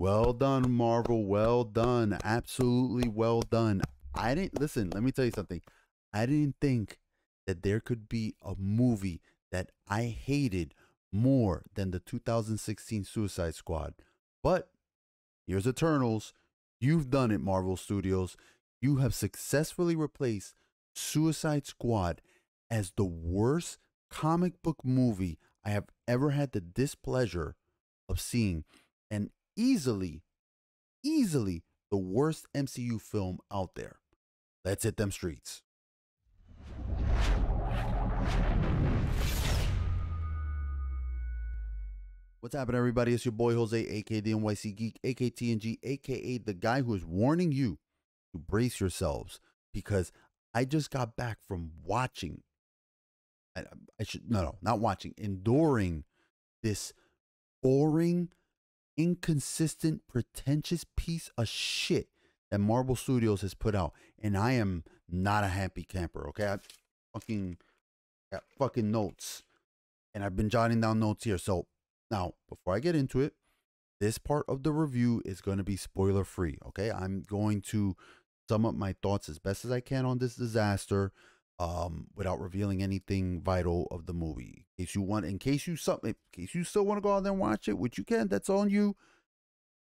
Well done, Marvel. Well done. Absolutely well done. I didn't listen, let me tell you something. I didn't think that there could be a movie that I hated more than the 2016 Suicide Squad. But here's Eternals. You've done it, Marvel Studios. You have successfully replaced Suicide Squad as the worst comic book movie I have ever had the displeasure of seeing. And easily, easily the worst MCU film out there. Let's hit them streets. What's happening, everybody? It's your boy Jose, aka the NYC Geek, aka TNG, aka the guy who is warning you to brace yourselves because I just got back from watching. I, I should no, no, not watching, enduring this boring inconsistent, pretentious piece of shit that Marvel Studios has put out. And I am not a happy camper, okay? I fucking got fucking notes. And I've been jotting down notes here. So now, before I get into it, this part of the review is going to be spoiler free, okay? I'm going to sum up my thoughts as best as I can on this disaster um, without revealing anything vital of the movie. In case you want, in case you something, in case you still want to go out there and watch it, which you can, that's on you.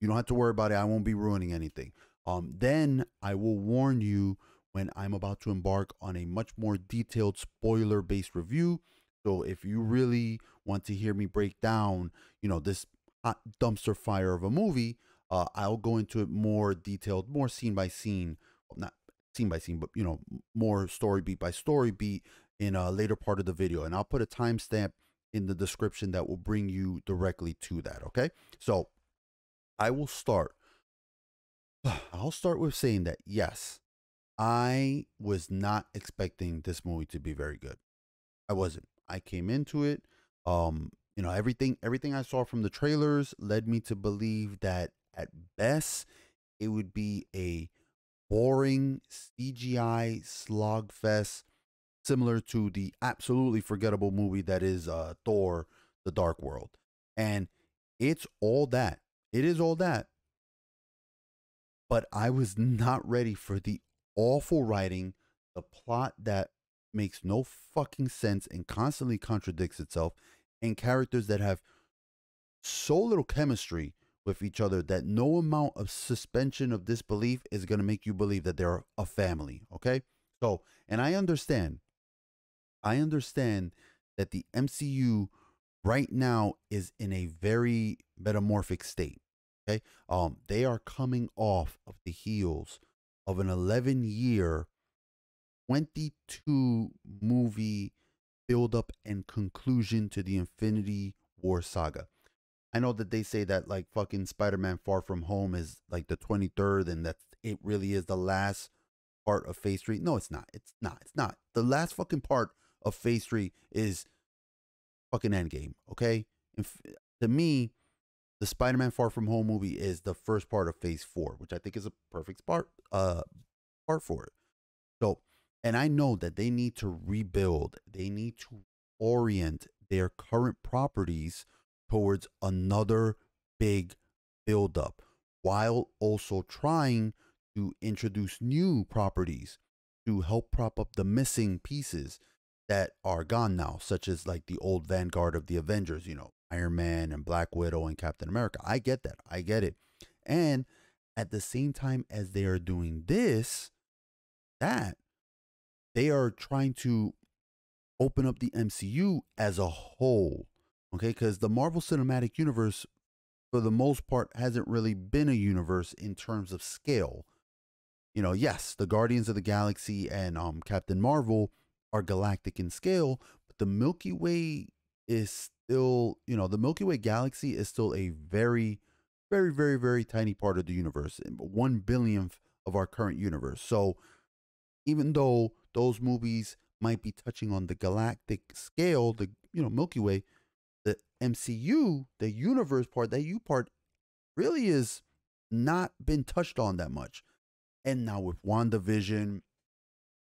You don't have to worry about it. I won't be ruining anything. Um, then I will warn you when I'm about to embark on a much more detailed spoiler-based review. So if you really want to hear me break down, you know, this hot dumpster fire of a movie, uh, I'll go into it more detailed, more scene by scene. Well, not scene by scene, but you know, more story beat by story beat in a later part of the video. And I'll put a timestamp in the description that will bring you directly to that. Okay. So I will start. I'll start with saying that yes, I was not expecting this movie to be very good. I wasn't. I came into it. Um, you know, everything everything I saw from the trailers led me to believe that at best it would be a boring CGI slogfest similar to the absolutely forgettable movie that is uh, Thor The Dark World. And it's all that. It is all that. But I was not ready for the awful writing, the plot that makes no fucking sense and constantly contradicts itself, and characters that have so little chemistry with each other that no amount of suspension of disbelief is going to make you believe that they're a family. Okay. So, and I understand, I understand that the MCU right now is in a very metamorphic state. Okay. Um, they are coming off of the heels of an 11 year, 22 movie build up and conclusion to the Infinity War saga. I know that they say that like fucking Spider-Man Far From Home is like the 23rd and that it really is the last part of Phase 3. No, it's not. It's not. It's not. The last fucking part of Phase 3 is fucking Endgame, okay? If, to me, the Spider-Man Far From Home movie is the first part of Phase 4, which I think is a perfect part uh part for it. So, and I know that they need to rebuild. They need to orient their current properties towards another big buildup while also trying to introduce new properties to help prop up the missing pieces that are gone now, such as like the old vanguard of the Avengers, you know, Iron Man and Black Widow and Captain America. I get that. I get it. And at the same time as they are doing this, that they are trying to open up the MCU as a whole Okay, because the Marvel Cinematic Universe, for the most part, hasn't really been a universe in terms of scale. You know, yes, the Guardians of the Galaxy and um, Captain Marvel are galactic in scale, but the Milky Way is still, you know, the Milky Way galaxy is still a very, very, very, very tiny part of the universe, one billionth of our current universe. So even though those movies might be touching on the galactic scale, the, you know, Milky Way, MCU, the universe part, that you part, really is not been touched on that much. And now with WandaVision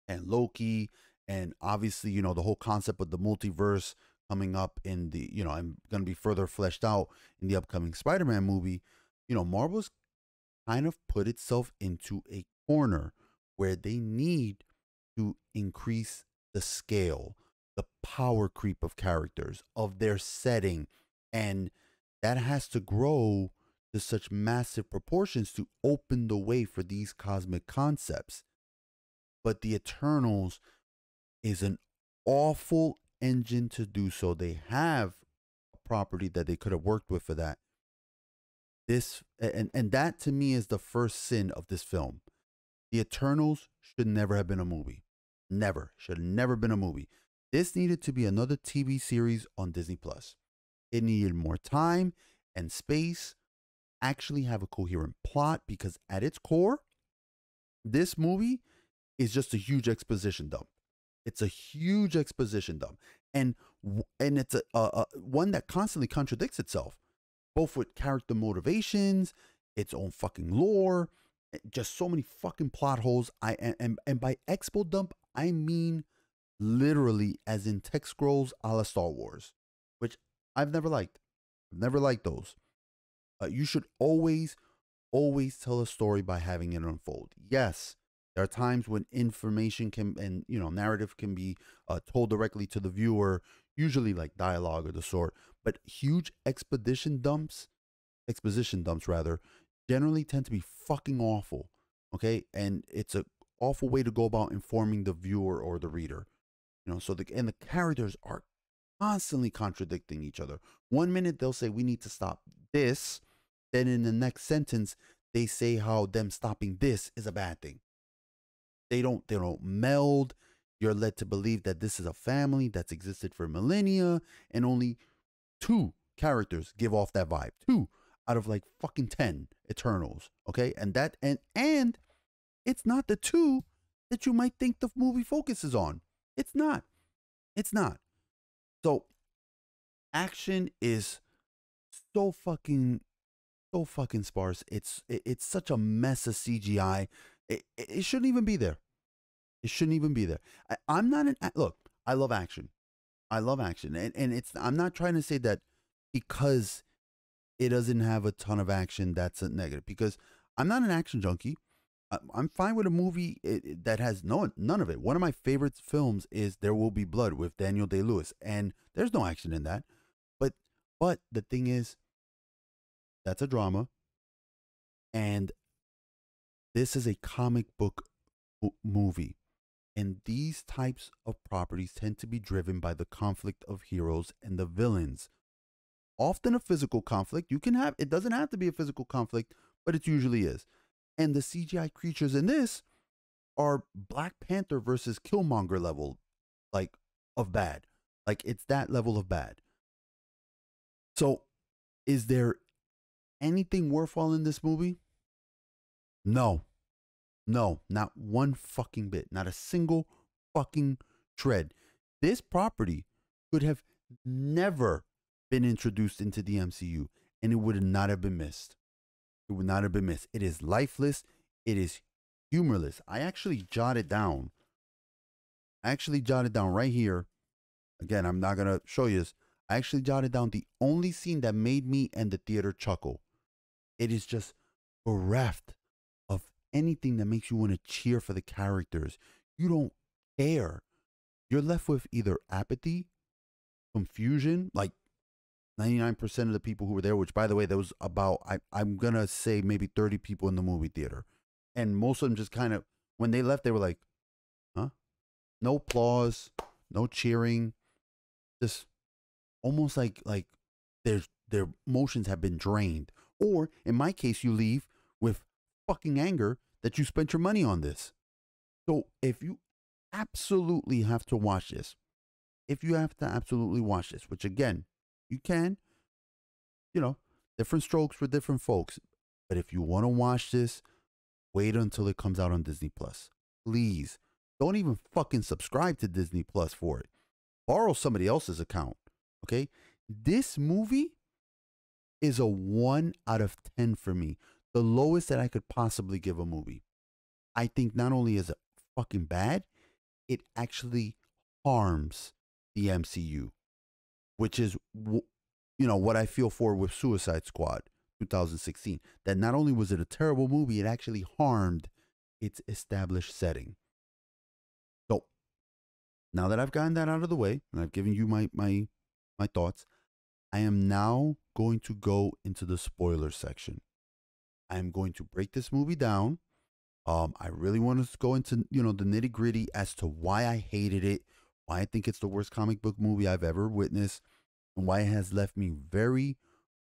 and Loki, and obviously, you know, the whole concept of the multiverse coming up in the, you know, and going to be further fleshed out in the upcoming Spider Man movie, you know, Marvel's kind of put itself into a corner where they need to increase the scale the power creep of characters, of their setting. And that has to grow to such massive proportions to open the way for these cosmic concepts. But the Eternals is an awful engine to do so. They have a property that they could have worked with for that. This and, and that to me is the first sin of this film. The Eternals should never have been a movie. Never. Should have never been a movie. This needed to be another TV series on Disney Plus. It needed more time and space, actually have a coherent plot because at its core, this movie is just a huge exposition dump. It's a huge exposition dump, and and it's a, a, a, one that constantly contradicts itself, both with character motivations, its own fucking lore, just so many fucking plot holes. I and and by expo dump I mean literally as in text scrolls a la Star Wars, which I've never liked. I've never liked those. Uh, you should always, always tell a story by having it unfold. Yes, there are times when information can and you know narrative can be uh, told directly to the viewer, usually like dialogue or the sort. But huge expedition dumps, exposition dumps rather, generally tend to be fucking awful. Okay, and it's a awful way to go about informing the viewer or the reader. You know, so the and the characters are constantly contradicting each other. One minute they'll say we need to stop this, then in the next sentence they say how them stopping this is a bad thing. They don't they don't meld. You're led to believe that this is a family that's existed for millennia and only two characters give off that vibe. Two out of like fucking 10 Eternals, okay? And that and and it's not the two that you might think the movie focuses on. It's not. It's not. So action is so fucking so fucking sparse. It's it, it's such a mess of CGI. It, it, shouldn't even be there. It shouldn't even be there. I, I'm not an look. I love action. I love action, and and it's I'm not trying to say that because it doesn't have a ton of action that's a negative because I'm not an action junkie. I'm fine with a movie eh, eh, that has no none of it. One of my favorite films is There Will Be Blood with Daniel Day Lewis, and there's no action in that. But but the thing is, that's a drama, and this is a comic book movie, and these types of properties tend to be driven by the conflict of heroes and the villains. Often a physical conflict. You can have it doesn't have to be a physical conflict, but it usually is. And the CGI creatures in this are Black Panther versus Killmonger level, like of bad. Like it's that level of bad. So, is there anything worthwhile in this movie? No. No, not one fucking bit. Not a single fucking shred. This property could have never been introduced into the MCU and it would not have been missed it would not have been missed. It is lifeless. It is humorless. I actually jotted down. I actually jotted down right here. Again, I'm not gonna show you this. I actually jotted down the only scene that made me and the theater chuckle. It is just bereft of anything that makes you want to cheer for the characters. You don't care. You're left with either apathy, confusion, like 99% of the people who were there, which by the way, there was about, I, I'm going to say maybe 30 people in the movie theater. And most of them just kind of, when they left, they were like, huh? No applause, no cheering, just almost like, like their, their emotions have been drained. Or in my case, you leave with fucking anger that you spent your money on this. So if you absolutely have to watch this, if you have to absolutely watch this, which again, you can. You know, different strokes for different folks. But if you want to watch this, wait until it comes out on Disney Plus. Please don't even fucking subscribe to Disney Plus for it. Borrow somebody else's account. Okay. This movie is a one out of 10 for me, the lowest that I could possibly give a movie. I think not only is it fucking bad, it actually harms the MCU which is you know what I feel for with Suicide Squad 2016 that not only was it a terrible movie it actually harmed its established setting so now that I've gotten that out of the way and I've given you my my my thoughts I am now going to go into the spoiler section I am going to break this movie down um, I really want to go into you know the nitty gritty as to why I hated it why I think it's the worst comic book movie I've ever witnessed, and why it has left me very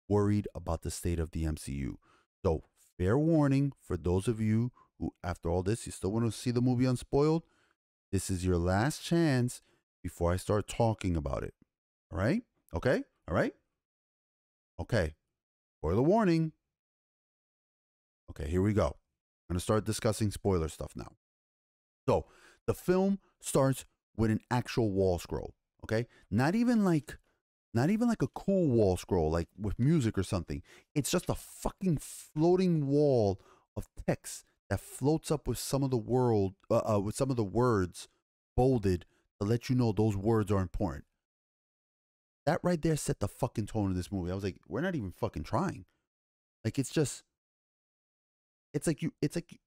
worried about the state of the MCU. So, fair warning for those of you who, after all this, you still want to see the movie unspoiled. This is your last chance before I start talking about it. All right? Okay? All right? Okay. Spoiler warning. Okay, here we go. I'm going to start discussing spoiler stuff now. So, the film starts with an actual wall scroll. Okay, not even like, not even like a cool wall scroll, like with music or something. It's just a fucking floating wall of text that floats up with some of the world, uh, uh, with some of the words bolded to let you know those words are important. That right there set the fucking tone of this movie. I was like, we're not even fucking trying. Like it's just, it's like you, it's like,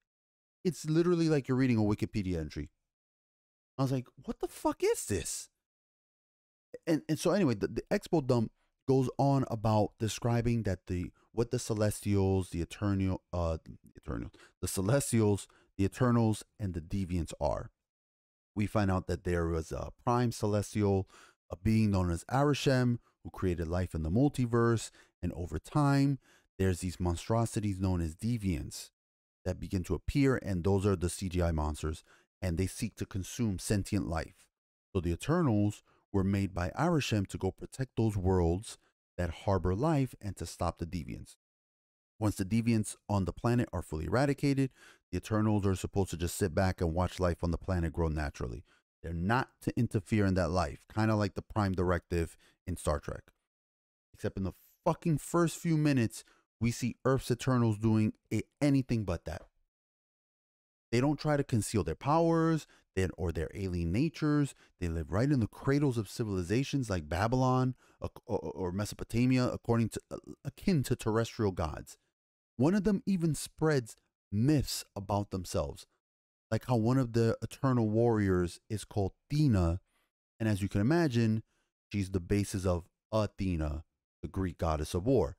it's literally like you're reading a Wikipedia entry I was like, what the fuck is this? And and so anyway, the, the expo dump goes on about describing that the what the Celestials, the Eternal, uh, Eternal, the Celestials, the Eternals, and the Deviants are. We find out that there was a prime Celestial, a being known as Arishem, who created life in the multiverse, and over time, there's these monstrosities known as Deviants that begin to appear, and those are the CGI monsters and they seek to consume sentient life. So the Eternals were made by Arishem to go protect those worlds that harbor life and to stop the deviants. Once the deviants on the planet are fully eradicated, the Eternals are supposed to just sit back and watch life on the planet grow naturally. They're not to interfere in that life, kind of like the Prime Directive in Star Trek. Except in the fucking first few minutes, we see Earth's Eternals doing anything but that. They don't try to conceal their powers then, or their alien natures. They live right in the cradles of civilizations like Babylon or Mesopotamia, according to akin to terrestrial gods. One of them even spreads myths about themselves, like how one of the eternal warriors is called Thena, and as you can imagine, she's the basis of Athena, the Greek goddess of war.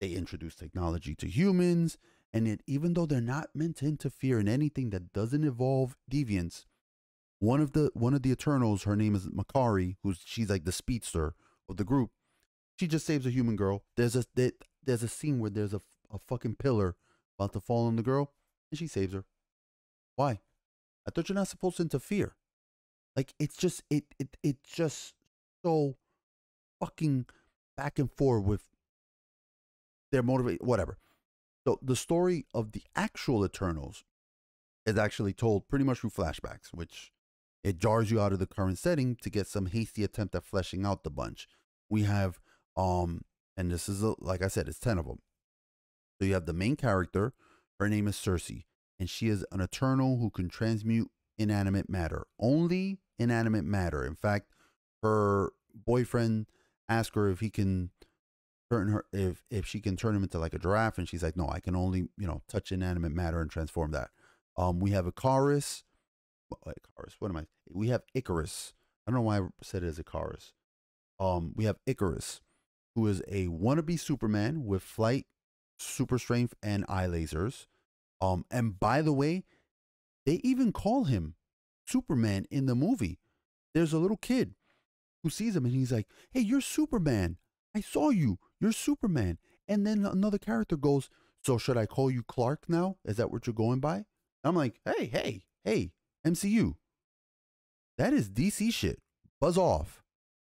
They introduce technology to humans and it, even though they're not meant to interfere in anything that doesn't involve deviance, one of the one of the Eternals, her name is Makari, who's she's like the speedster of the group. She just saves a human girl. There's a there's a scene where there's a, a fucking pillar about to fall on the girl, and she saves her. Why? I thought you're not supposed to interfere. Like it's just it it it's just so fucking back and forth with their motivate whatever. So the story of the actual Eternals is actually told pretty much through flashbacks, which it jars you out of the current setting to get some hasty attempt at fleshing out the bunch. We have, um, and this is a, like I said, it's ten of them. So you have the main character. Her name is Cersei, and she is an Eternal who can transmute inanimate matter, only inanimate matter. In fact, her boyfriend asked her if he can turn her if if she can turn him into like a giraffe and she's like no i can only you know touch inanimate matter and transform that um we have icarus icarus what am i we have icarus i don't know why i said it as icarus um we have icarus who is a wannabe superman with flight super strength and eye lasers um and by the way they even call him superman in the movie there's a little kid who sees him and he's like hey you're superman i saw you you're Superman. And then another character goes, So should I call you Clark now? Is that what you're going by? I'm like, Hey, hey, hey, MCU. That is DC shit. Buzz off.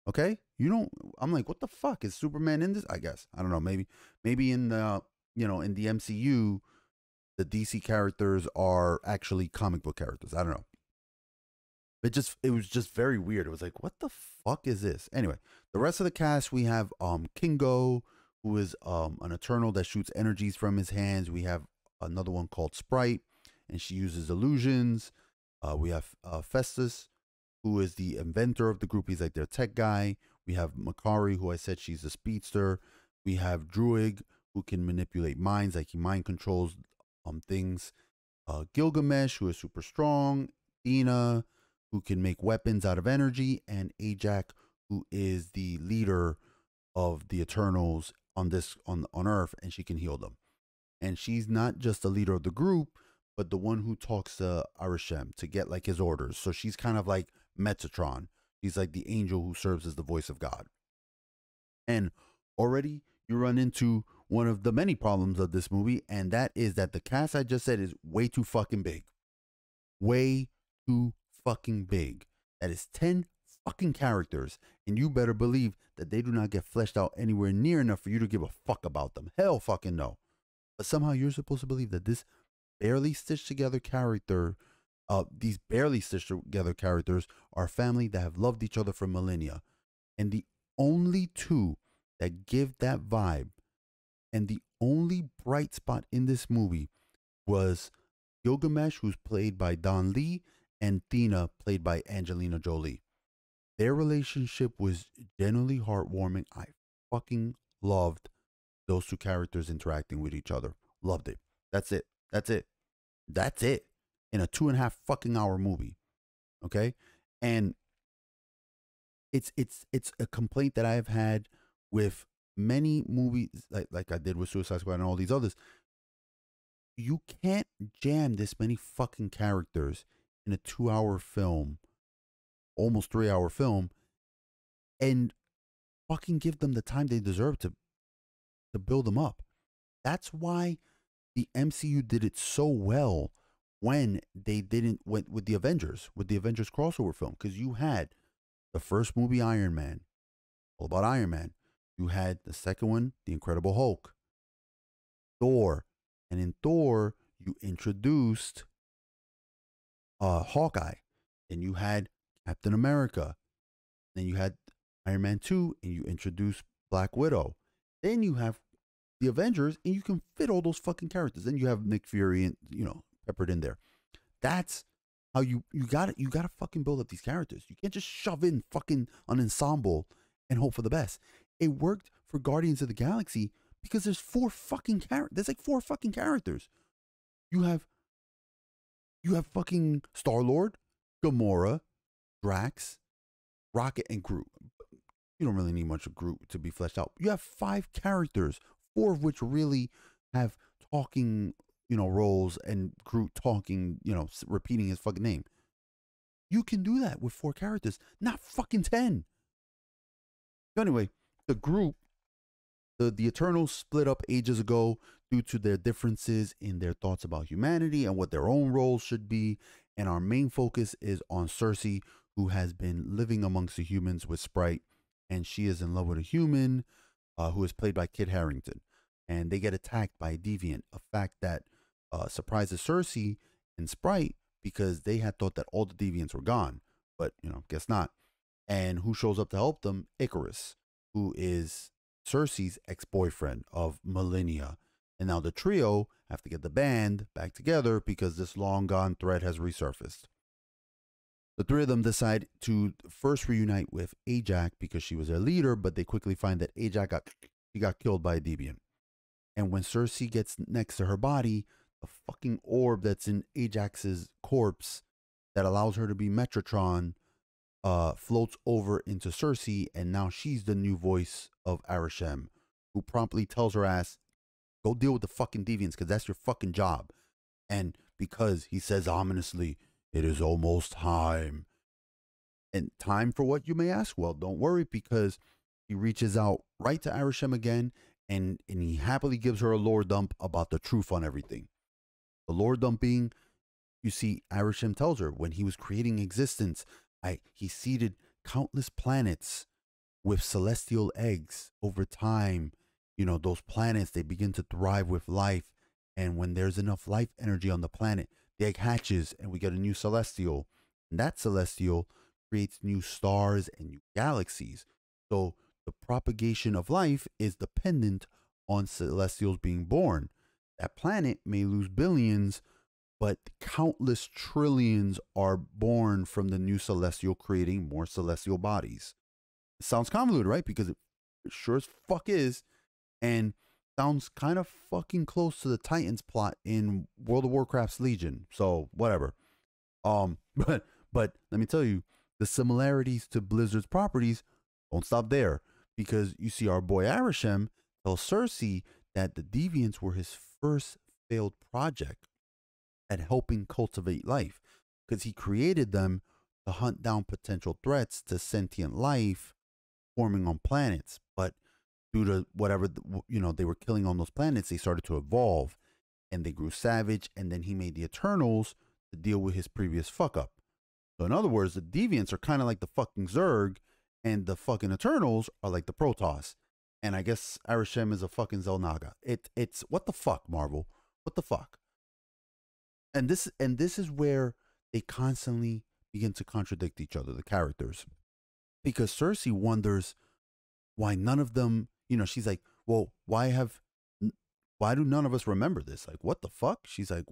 Okay? You don't, I'm like, What the fuck? Is Superman in this? I guess. I don't know. Maybe, maybe in the, you know, in the MCU, the DC characters are actually comic book characters. I don't know it just it was just very weird. It was like, what the fuck is this? Anyway, the rest of the cast we have um Kingo, who is um an eternal that shoots energies from his hands. We have another one called Sprite, and she uses illusions. Uh, we have uh, Festus, who is the inventor of the group. He's like their tech guy. We have Makari, who I said she's a speedster. We have Druid, who can manipulate minds, like he mind controls um things. Uh, Gilgamesh, who is super strong. Ina who can make weapons out of energy, and Ajax, who is the leader of the Eternals on this on on Earth, and she can heal them. And she's not just the leader of the group, but the one who talks to Arishem to get like his orders. So she's kind of like Metatron. She's like the angel who serves as the voice of God. And already you run into one of the many problems of this movie, and that is that the cast I just said is way too fucking big. Way too fucking big. That is 10 fucking characters, and you better believe that they do not get fleshed out anywhere near enough for you to give a fuck about them. Hell fucking no. But somehow you're supposed to believe that this barely stitched together character, uh, these barely stitched together characters are family that have loved each other for millennia. And the only two that give that vibe and the only bright spot in this movie was Gilgamesh, who's played by Don Lee, and Thena, played by Angelina Jolie. Their relationship was genuinely heartwarming. I fucking loved those two characters interacting with each other. Loved it. That's it. That's it. That's it. In a two and a half fucking hour movie. Okay? And it's it's it's a complaint that I've had with many movies like like I did with Suicide Squad and all these others. You can't jam this many fucking characters in a two hour film, almost three hour film, and fucking give them the time they deserve to to build them up. That's why the MCU did it so well when they didn't went with the Avengers, with the Avengers crossover film, because you had the first movie Iron Man, all about Iron Man. You had the second one, The Incredible Hulk, Thor, and in Thor you introduced uh, Hawkeye, then you had Captain America, then you had Iron Man 2, and you introduced Black Widow. Then you have the Avengers, and you can fit all those fucking characters. Then you have Nick Fury and you know peppered in there. That's how you you got to You got to fucking build up these characters. You can't just shove in fucking an ensemble and hope for the best. It worked for Guardians of the Galaxy because there's four fucking characters. There's like four fucking characters. You have you have fucking Star Lord, Gamora, Drax, Rocket, and Groot. You don't really need much of Groot to be fleshed out. You have five characters, four of which really have talking, you know, roles, and Groot talking, you know, repeating his fucking name. You can do that with four characters, not fucking ten. So anyway, the group, the the Eternals split up ages ago due to their differences in their thoughts about humanity and what their own roles should be. And our main focus is on Cersei, who has been living amongst the humans with Sprite, and she is in love with a human uh, who is played by Kit Harrington. And they get attacked by a deviant, a fact that uh, surprises Cersei and Sprite because they had thought that all the deviants were gone, but you know, guess not. And who shows up to help them? Icarus, who is Cersei's ex boyfriend of millennia and now the trio have to get the band back together because this long gone threat has resurfaced. The three of them decide to first reunite with Ajax because she was their leader, but they quickly find that Ajax got, she got killed by a Debian. And when Cersei gets next to her body, the fucking orb that's in Ajax's corpse that allows her to be Metrotron uh, floats over into Cersei, and now she's the new voice of Arishem, who promptly tells her ass, Go deal with the fucking deviants because that's your fucking job. And because he says ominously, it is almost time. And time for what you may ask? Well, don't worry because he reaches out right to Irishem again and, and he happily gives her a lore dump about the truth on everything. The lore dump being, you see, Irishem tells her when he was creating existence, I he seeded countless planets with celestial eggs over time you know those planets they begin to thrive with life and when there's enough life energy on the planet the egg hatches and we get a new celestial and that celestial creates new stars and new galaxies so the propagation of life is dependent on celestials being born that planet may lose billions but countless trillions are born from the new celestial creating more celestial bodies it sounds convoluted right because it sure as fuck is and sounds kind of fucking close to the Titans plot in World of Warcraft's Legion. So whatever. Um, but but let me tell you, the similarities to Blizzard's properties don't stop there because you see our boy Arishem tell Cersei that the Deviants were his first failed project at helping cultivate life because he created them to hunt down potential threats to sentient life forming on planets. But due to whatever you know they were killing on those planets, they started to evolve and they grew savage. And then he made the Eternals to deal with his previous fuck up. So in other words, the Deviants are kind of like the fucking Zerg, and the fucking Eternals are like the Protoss. And I guess Irishem is a fucking Zelnaga. It it's what the fuck, Marvel? What the fuck? And this and this is where they constantly begin to contradict each other, the characters. Because Cersei wonders why none of them you know, she's like, well, why have, why do none of us remember this? Like, what the fuck? She's like,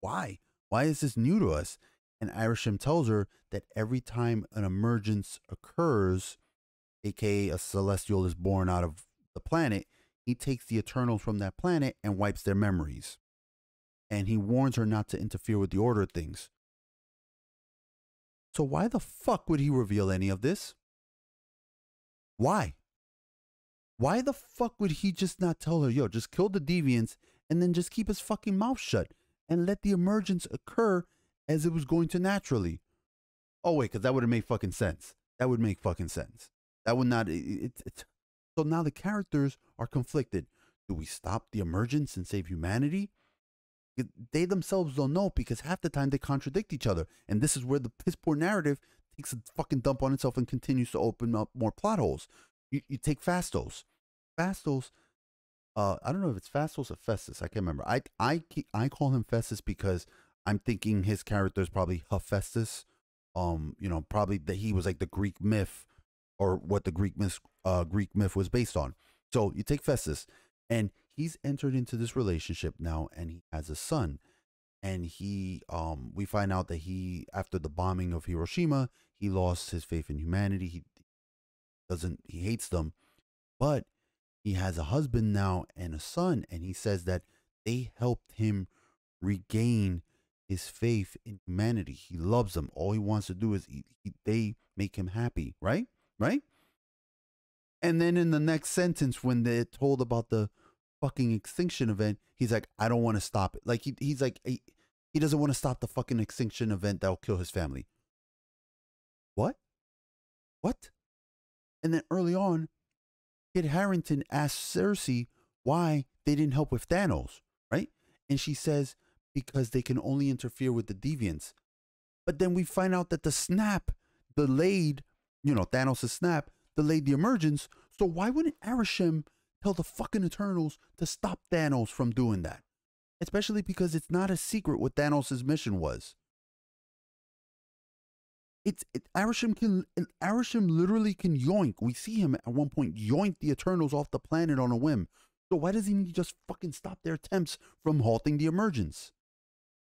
why? Why is this new to us? And Irisham tells her that every time an emergence occurs, aka a celestial is born out of the planet, he takes the Eternals from that planet and wipes their memories. And he warns her not to interfere with the order of things. So why the fuck would he reveal any of this? Why? Why the fuck would he just not tell her, yo, just kill the deviants and then just keep his fucking mouth shut and let the emergence occur as it was going to naturally? Oh, wait, because that would have made fucking sense. That would make fucking sense. That would not. It, it, it, so now the characters are conflicted. Do we stop the emergence and save humanity? They themselves don't know because half the time they contradict each other. And this is where the piss poor narrative takes a fucking dump on itself and continues to open up more plot holes. You, you take Fastos. Fastos, uh, I don't know if it's Fastos or Festus. I can't remember. I I I call him Festus because I'm thinking his character is probably Hephaestus. Um, you know, probably that he was like the Greek myth or what the Greek myth uh, Greek myth was based on. So you take Festus, and he's entered into this relationship now, and he has a son. And he, um, we find out that he, after the bombing of Hiroshima, he lost his faith in humanity. He doesn't, he hates them, but he has a husband now and a son, and he says that they helped him regain his faith in humanity. He loves them. All he wants to do is he, he, they make him happy, right? Right? And then in the next sentence, when they're told about the fucking extinction event, he's like, I don't want to stop it. Like, he, he's like, he, he doesn't want to stop the fucking extinction event that'll kill his family. What? What? And then early on, Kid Harrington asks Cersei why they didn't help with Thanos, right? And she says, because they can only interfere with the deviants. But then we find out that the snap delayed, you know, Thanos' snap delayed the emergence. So why wouldn't Arishem tell the fucking Eternals to stop Thanos from doing that? Especially because it's not a secret what Thanos' mission was. It's it, Arisham can Arisham literally can yoink. We see him at one point yoink the Eternals off the planet on a whim. So why doesn't he just fucking stop their attempts from halting the emergence?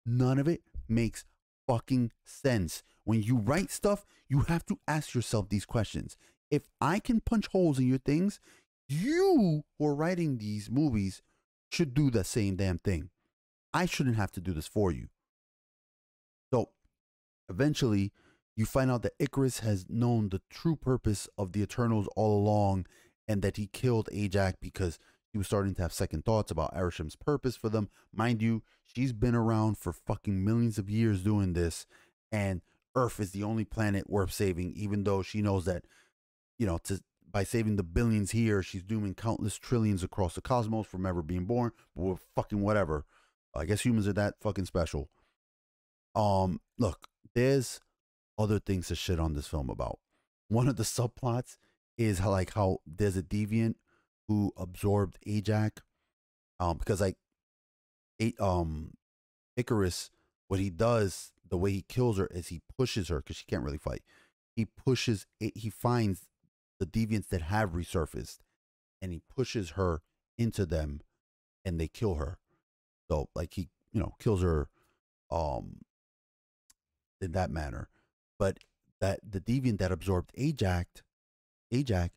None of it makes fucking sense. When you write stuff, you have to ask yourself these questions. If I can punch holes in your things, you who are writing these movies should do the same damn thing. I shouldn't have to do this for you. So eventually you find out that Icarus has known the true purpose of the Eternals all along and that he killed Ajax because he was starting to have second thoughts about Arishim's purpose for them. Mind you, she's been around for fucking millions of years doing this, and Earth is the only planet worth saving, even though she knows that, you know, to by saving the billions here, she's dooming countless trillions across the cosmos from ever being born. But we're fucking whatever. I guess humans are that fucking special. Um, look, there's other things to shit on this film about. One of the subplots is how like how there's a deviant who absorbed Ajax, um, because like, it um, Icarus, what he does, the way he kills her is he pushes her because she can't really fight. He pushes it. Eh, he finds the deviants that have resurfaced, and he pushes her into them, and they kill her. So like he you know kills her, um, in that manner but that the deviant that absorbed Ajax, Ajax,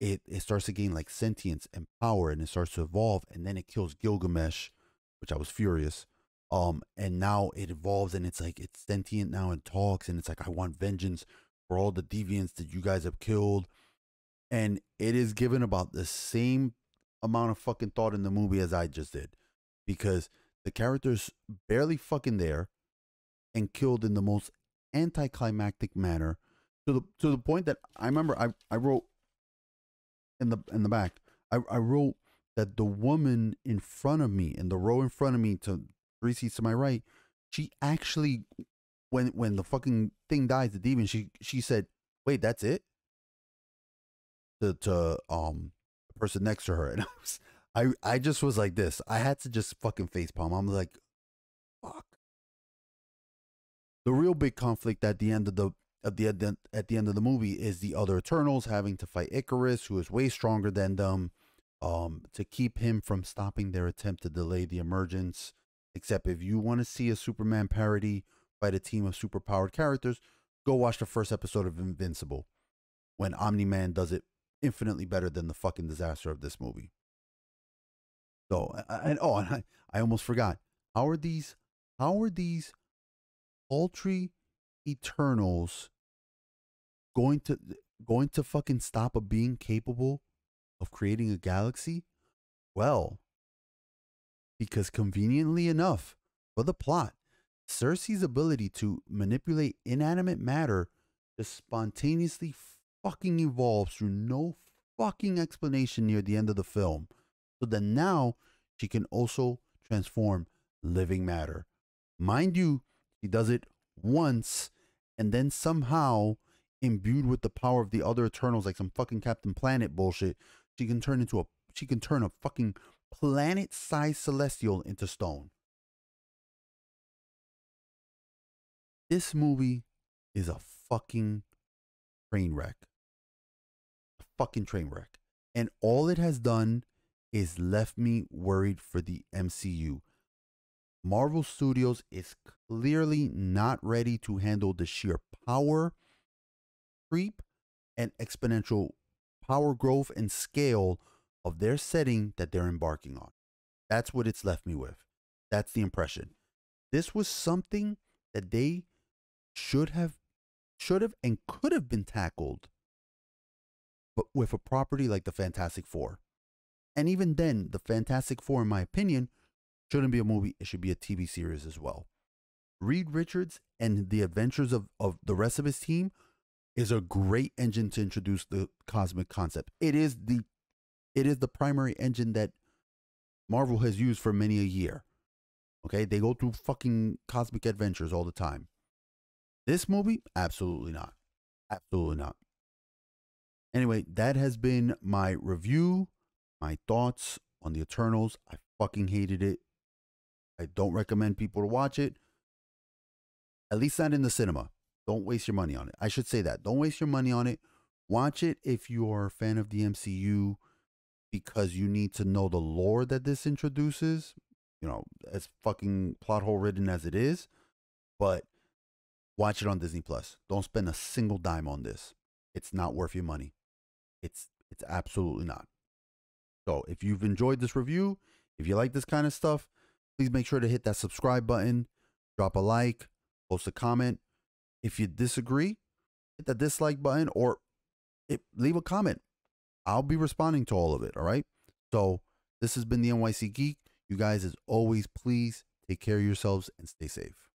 it, it starts to gain like sentience and power, and it starts to evolve, and then it kills Gilgamesh, which I was furious. Um, and now it evolves, and it's like it's sentient now and talks, and it's like I want vengeance for all the deviants that you guys have killed, and it is given about the same amount of fucking thought in the movie as I just did, because the character's barely fucking there and killed in the most anticlimactic manner to the to the point that I remember I, I wrote in the in the back I, I wrote that the woman in front of me in the row in front of me to three seats to my right she actually when when the fucking thing dies the demon she she said wait that's it to to um the person next to her and I was I I just was like this I had to just fucking face palm I'm like the real big conflict at the end of the at the at the end of the movie is the other Eternals having to fight Icarus, who is way stronger than them, um, to keep him from stopping their attempt to delay the emergence. Except if you want to see a Superman parody by the team of superpowered characters, go watch the first episode of Invincible, when Omni Man does it infinitely better than the fucking disaster of this movie. So, and oh, and I, I almost forgot. How are these? How are these paltry Eternals going to going to fucking stop a being capable of creating a galaxy? Well, because conveniently enough, for the plot, Cersei's ability to manipulate inanimate matter just spontaneously fucking evolves through no fucking explanation near the end of the film. So that now she can also transform living matter. Mind you, he does it once, and then somehow, imbued with the power of the other Eternals, like some fucking Captain Planet bullshit, she can turn into a she can turn a fucking planet-sized celestial into stone. This movie is a fucking train wreck. A fucking train wreck. And all it has done is left me worried for the MCU. Marvel Studios is clearly not ready to handle the sheer power creep and exponential power growth and scale of their setting that they're embarking on. That's what it's left me with. That's the impression. This was something that they should have should have and could have been tackled but with a property like the Fantastic 4. And even then, the Fantastic 4 in my opinion Shouldn't be a movie, it should be a TV series as well. Reed Richards and the adventures of, of the rest of his team is a great engine to introduce the cosmic concept. It is the it is the primary engine that Marvel has used for many a year. Okay, they go through fucking cosmic adventures all the time. This movie, absolutely not. Absolutely not. Anyway, that has been my review, my thoughts on the Eternals. I fucking hated it. I don't recommend people to watch it. At least not in the cinema. Don't waste your money on it. I should say that. Don't waste your money on it. Watch it if you are a fan of the MCU because you need to know the lore that this introduces, you know, as fucking plot hole ridden as it is. But watch it on Disney Plus. Don't spend a single dime on this. It's not worth your money. It's it's absolutely not. So, if you've enjoyed this review, if you like this kind of stuff, please make sure to hit that subscribe button, drop a like, post a comment. If you disagree, hit that dislike button or it, leave a comment. I'll be responding to all of it. All right. So this has been the NYC Geek. You guys, as always, please take care of yourselves and stay safe.